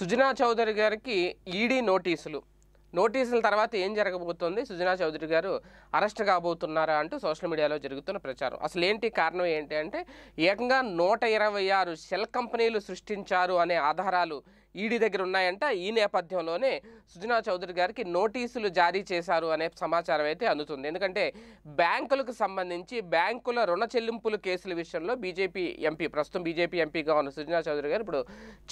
సుజనా చౌదరి గారికి ఈడీ నోటీసులు నోటీసుల తర్వాత ఏం జరగబోతోంది సుజనా చౌదరి గారు అరెస్ట్ కాబోతున్నారా అంటూ సోషల్ మీడియాలో జరుగుతున్న ప్రచారం అసలు ఏంటి కారణం ఏంటి అంటే ఏకంగా నూట ఇరవై ఆరు సెల్ కంపెనీలు సృష్టించారు అనే ఆధారాలు ఈడీ దగ్గర ఉన్నాయంట ఈ నేపథ్యంలోనే సుజనా చౌదరి గారికి నోటీసులు జారీ చేశారు అనే సమాచారం అయితే అందుతుంది ఎందుకంటే బ్యాంకులకు సంబంధించి బ్యాంకుల రుణ చెల్లింపుల కేసుల విషయంలో బీజేపీ ఎంపీ ప్రస్తుతం బీజేపీ ఎంపీగా ఉన్న సుజనా చౌదరి గారు ఇప్పుడు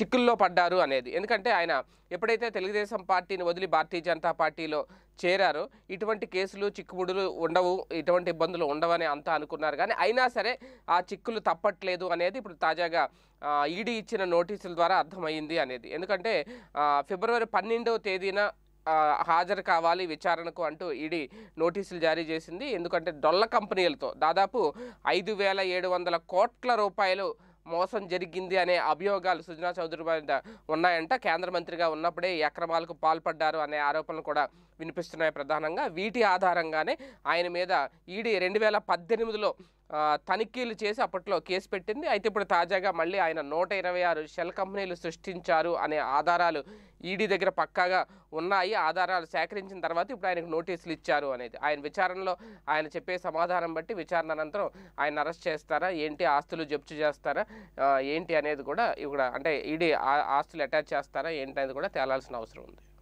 చిక్కుల్లో పడ్డారు అనేది ఎందుకంటే ఆయన ఎప్పుడైతే తెలుగుదేశం పార్టీని వదిలి భారతీయ జనతా పార్టీలో చేరారు ఇటువంటి కేసులు చిక్కుముడులు ఉండవు ఇటువంటి ఇబ్బందులు ఉండవని అంతా అనుకున్నారు కానీ అయినా సరే ఆ చిక్కులు తప్పట్లేదు అనేది ఇప్పుడు తాజాగా ఈడీ ఇచ్చిన నోటీసుల ద్వారా అర్థమైంది అనేది ఎందుకంటే ఫిబ్రవరి పన్నెండవ తేదీన హాజరు కావాలి విచారణకు అంటూ ఈడీ నోటీసులు జారీ చేసింది ఎందుకంటే డొల్ల కంపెనీలతో దాదాపు ఐదు వేల ఏడు వందల కోట్ల రూపాయలు మోసం జరిగింది అనే అభియోగాలు సుజనా చౌదరి మీద ఉన్నాయంట కేంద్ర మంత్రిగా ఉన్నప్పుడే ఈ అక్రమాలకు పాల్పడ్డారు అనే ఆరోపణలు కూడా వినిపిస్తున్నాయి ప్రధానంగా వీటి ఆధారంగానే ఆయన మీద ఈడీ రెండు వేల పద్దెనిమిదిలో తనిఖీలు చేసి అప్పట్లో కేసు పెట్టింది అయితే ఇప్పుడు తాజాగా మళ్ళీ ఆయన నూట ఇరవై ఆరు షెల్ కంపెనీలు సృష్టించారు అనే ఆధారాలు ఈడీ దగ్గర పక్కాగా ఉన్నాయి ఆధారాలు సేకరించిన తర్వాత ఇప్పుడు ఆయనకు నోటీసులు ఇచ్చారు అనేది ఆయన విచారణలో ఆయన చెప్పే సమాధానం బట్టి విచారణ అనంతరం ఆయన అరెస్ట్ చేస్తారా ఏంటి ఆస్తులు జప్తు చేస్తారా ఏంటి అనేది కూడా ఇక్కడ అంటే ఈడీ ఆస్తులు అటాచ్ చేస్తారా ఏంటి అనేది కూడా తేలాల్సిన అవసరం ఉంది